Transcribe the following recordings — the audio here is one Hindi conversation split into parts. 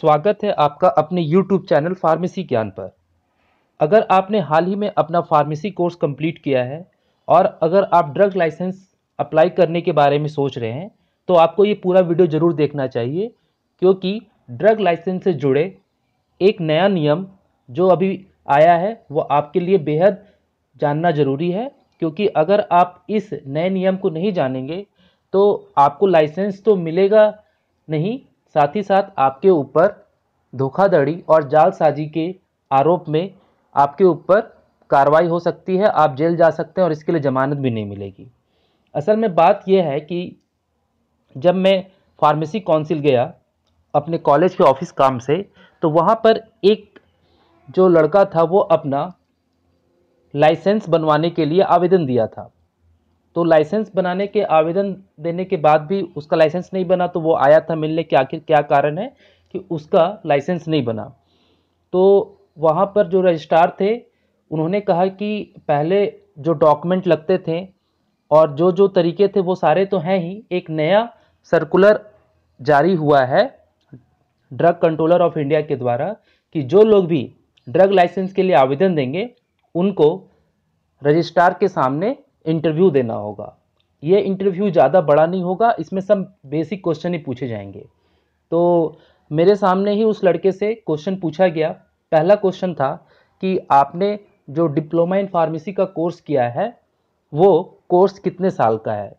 स्वागत है आपका अपने YouTube चैनल फार्मेसी ज्ञान पर अगर आपने हाल ही में अपना फार्मेसी कोर्स कंप्लीट किया है और अगर आप ड्रग लाइसेंस अप्लाई करने के बारे में सोच रहे हैं तो आपको ये पूरा वीडियो ज़रूर देखना चाहिए क्योंकि ड्रग लाइसेंस से जुड़े एक नया नियम जो अभी आया है वो आपके लिए बेहद जानना ज़रूरी है क्योंकि अगर आप इस नए नियम को नहीं जानेंगे तो आपको लाइसेंस तो मिलेगा नहीं साथ ही साथ आपके ऊपर धोखाधड़ी और जालसाजी के आरोप में आपके ऊपर कार्रवाई हो सकती है आप जेल जा सकते हैं और इसके लिए ज़मानत भी नहीं मिलेगी असल में बात यह है कि जब मैं फार्मेसी काउंसिल गया अपने कॉलेज के ऑफिस काम से तो वहाँ पर एक जो लड़का था वो अपना लाइसेंस बनवाने के लिए आवेदन दिया था तो लाइसेंस बनाने के आवेदन देने के बाद भी उसका लाइसेंस नहीं बना तो वो आया था मिलने के आखिर क्या कारण है कि उसका लाइसेंस नहीं बना तो वहाँ पर जो रजिस्ट्रार थे उन्होंने कहा कि पहले जो डॉक्यूमेंट लगते थे और जो जो तरीके थे वो सारे तो हैं ही एक नया सर्कुलर जारी हुआ है ड्रग कंट्रोलर ऑफ इंडिया के द्वारा कि जो लोग भी ड्रग लाइसेंस के लिए आवेदन देंगे उनको रजिस्ट्रार के सामने इंटरव्यू देना होगा ये इंटरव्यू ज़्यादा बड़ा नहीं होगा इसमें सब बेसिक क्वेश्चन ही पूछे जाएंगे तो मेरे सामने ही उस लड़के से क्वेश्चन पूछा गया पहला क्वेश्चन था कि आपने जो डिप्लोमा इन फार्मेसी का कोर्स किया है वो कोर्स कितने साल का है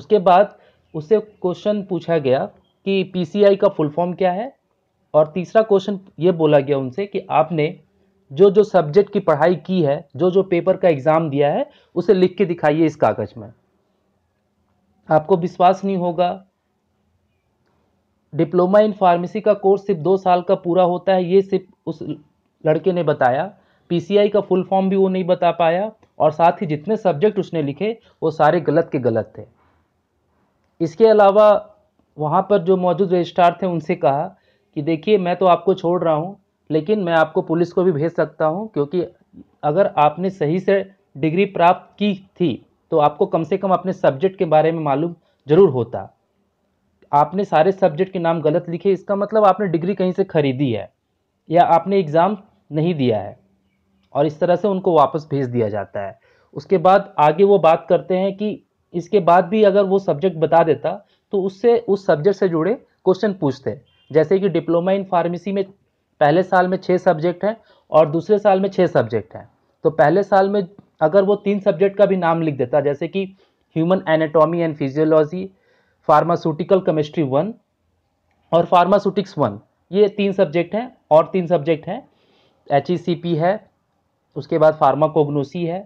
उसके बाद उससे क्वेश्चन पूछा गया कि पीसीआई का फुल फॉर्म क्या है और तीसरा क्वेश्चन ये बोला गया उनसे कि आपने जो जो सब्जेक्ट की पढ़ाई की है जो जो पेपर का एग्ज़ाम दिया है उसे लिख के दिखाइए इस कागज़ में आपको विश्वास नहीं होगा डिप्लोमा इन फार्मेसी का कोर्स सिर्फ दो साल का पूरा होता है ये सिर्फ उस लड़के ने बताया पीसीआई का फुल फॉर्म भी वो नहीं बता पाया और साथ ही जितने सब्जेक्ट उसने लिखे वो सारे गलत के गलत थे इसके अलावा वहाँ पर जो मौजूद रजिस्ट्रार थे उनसे कहा कि देखिए मैं तो आपको छोड़ रहा हूँ लेकिन मैं आपको पुलिस को भी भेज सकता हूँ क्योंकि अगर आपने सही से डिग्री प्राप्त की थी तो आपको कम से कम अपने सब्जेक्ट के बारे में मालूम ज़रूर होता आपने सारे सब्जेक्ट के नाम गलत लिखे इसका मतलब आपने डिग्री कहीं से खरीदी है या आपने एग्ज़ाम नहीं दिया है और इस तरह से उनको वापस भेज दिया जाता है उसके बाद आगे वो बात करते हैं कि इसके बाद भी अगर वो सब्जेक्ट बता देता तो उससे उस सब्जेक्ट से जुड़े क्वेश्चन पूछते जैसे कि डिप्लोमा इन फार्मेसी में पहले साल में छः सब्जेक्ट हैं और दूसरे साल में छः सब्जेक्ट हैं तो पहले साल में अगर वो तीन सब्जेक्ट का भी नाम लिख देता जैसे कि human anatomy and physiology pharmaceutical chemistry one और फार्मास्यूटिक्स वन ये तीन सब्जेक्ट हैं और तीन सब्जेक्ट हैं एच e है उसके बाद फार्माकोग्नोसी है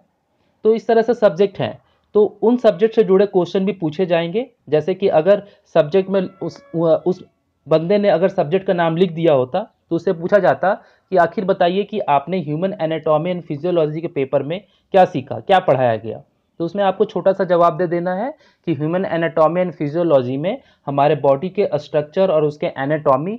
तो इस तरह से सब्जेक्ट हैं तो उन सब्जेक्ट से जुड़े क्वेश्चन भी पूछे जाएंगे जैसे कि अगर सब्जेक्ट में उस उस बंदे ने अगर सब्जेक्ट का नाम लिख दिया होता तो उससे पूछा जाता कि आखिर बताइए कि आपने ह्यूमन एनाटॉमी एंड फिजियोलॉजी के पेपर में क्या सीखा क्या पढ़ाया गया तो उसमें आपको छोटा सा जवाब दे देना है कि ह्यूमन एनाटॉमी एंड फिजियोलॉजी में हमारे बॉडी के स्ट्रक्चर और उसके एनाटॉमी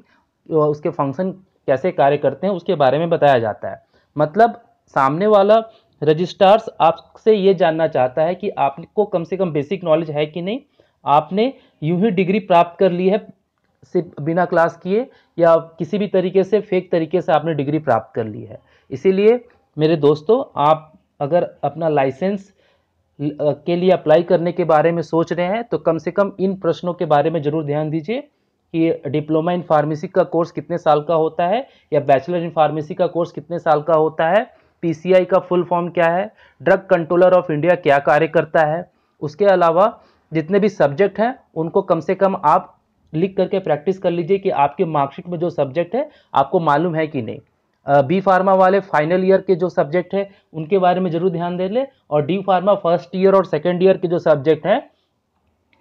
उसके फंक्शन कैसे कार्य करते हैं उसके बारे में बताया जाता है मतलब सामने वाला रजिस्ट्रार्स आपसे ये जानना चाहता है कि आपको कम से कम बेसिक नॉलेज है कि नहीं आपने यूं ही डिग्री प्राप्त कर ली है से बिना क्लास किए या किसी भी तरीके से फेक तरीके से आपने डिग्री प्राप्त कर ली है इसीलिए मेरे दोस्तों आप अगर अपना लाइसेंस के लिए अप्लाई करने के बारे में सोच रहे हैं तो कम से कम इन प्रश्नों के बारे में ज़रूर ध्यान दीजिए कि डिप्लोमा इन फार्मेसी का कोर्स कितने साल का होता है या बैचलर इन फार्मेसी का कोर्स कितने साल का होता है पीसीआई का फुल फॉर्म क्या है ड्रग कंट्रोलर ऑफ इंडिया क्या कार्य करता है उसके अलावा जितने भी सब्जेक्ट हैं उनको कम से कम आप लिख करके प्रैक्टिस कर लीजिए कि आपके मार्कशीट में जो सब्जेक्ट है आपको मालूम है कि नहीं बी फार्मा वाले फाइनल ईयर के जो सब्जेक्ट है उनके बारे में जरूर ध्यान दे ले और डी फार्मा फर्स्ट ईयर और सेकेंड ईयर के जो सब्जेक्ट हैं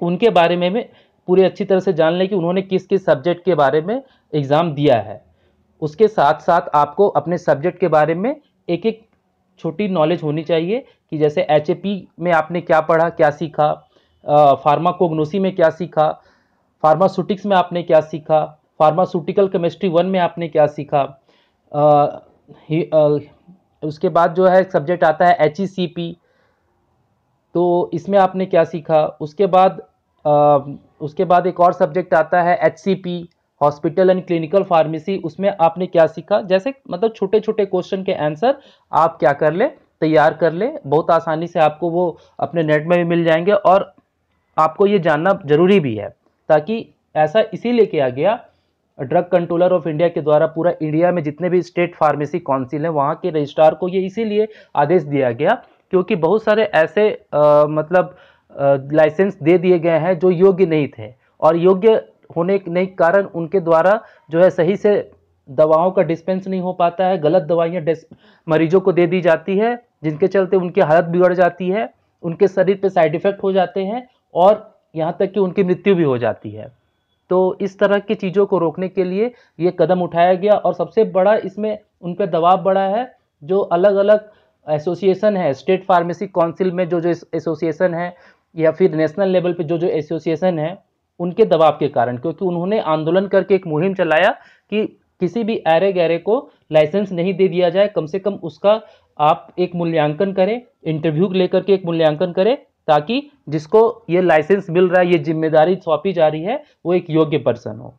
उनके बारे में भी पूरे अच्छी तरह से जान लें कि उन्होंने किस किस सब्जेक्ट के बारे में एग्ज़ाम दिया है उसके साथ साथ आपको अपने सब्जेक्ट के बारे में एक एक छोटी नॉलेज होनी चाहिए कि जैसे एच में आपने क्या पढ़ा क्या सीखा फार्माकोग्नोसी में क्या सीखा फार्मास्यूटिक्स में आपने क्या सीखा फार्मास्यूटिकल केमिस्ट्री वन में आपने क्या सीखा आ, ही, आ, उसके बाद जो है सब्जेक्ट आता है एच e तो इसमें आपने क्या सीखा उसके बाद आ, उसके बाद एक और सब्जेक्ट आता है H hospital and clinical pharmacy उसमें आपने क्या सीखा जैसे मतलब छोटे छोटे क्वेश्चन के आंसर आप क्या कर ले तैयार कर ले बहुत आसानी से आपको वो अपने नेट में भी मिल जाएंगे और आपको ये जानना ज़रूरी भी है ताकि ऐसा इसीलिए किया गया ड्रग कंट्रोलर ऑफ इंडिया के द्वारा पूरा इंडिया में जितने भी स्टेट फार्मेसी काउंसिल हैं वहाँ के रजिस्ट्रार को ये इसीलिए आदेश दिया गया क्योंकि बहुत सारे ऐसे आ, मतलब लाइसेंस दे दिए गए हैं जो योग्य नहीं थे और योग्य होने के नहीं कारण उनके द्वारा जो है सही से दवाओं का डिस्पेंस नहीं हो पाता है गलत दवाइयाँ मरीजों को दे दी जाती है जिनके चलते उनकी हालत बिगड़ जाती है उनके शरीर पर साइड इफ़ेक्ट हो जाते हैं और यहाँ तक कि उनकी मृत्यु भी हो जाती है तो इस तरह की चीज़ों को रोकने के लिए ये कदम उठाया गया और सबसे बड़ा इसमें उन पर दबाव बढ़ा है जो अलग अलग एसोसिएशन है स्टेट फार्मेसी काउंसिल में जो जो एसोसिएशन है या फिर नेशनल लेवल पे जो जो एसोसिएशन है उनके दबाव के कारण क्योंकि उन्होंने आंदोलन करके एक मुहिम चलाया कि किसी भी ऐरे गहरे को लाइसेंस नहीं दे दिया जाए कम से कम उसका आप एक मूल्यांकन करें इंटरव्यू लेकर के एक मूल्यांकन करें ताकि जिसको ये लाइसेंस मिल रहा है ये जिम्मेदारी सौंपी जा रही है वो एक योग्य पर्सन हो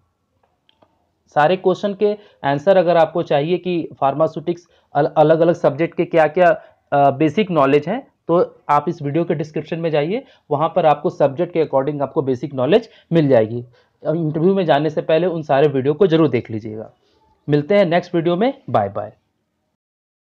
सारे क्वेश्चन के आंसर अगर आपको चाहिए कि फार्मास्यूटिक्स अलग अलग सब्जेक्ट के क्या क्या बेसिक नॉलेज है तो आप इस वीडियो के डिस्क्रिप्शन में जाइए वहाँ पर आपको सब्जेक्ट के अकॉर्डिंग आपको बेसिक नॉलेज मिल जाएगी इंटरव्यू में जाने से पहले उन सारे वीडियो को जरूर देख लीजिएगा मिलते हैं नेक्स्ट वीडियो में बाय बाय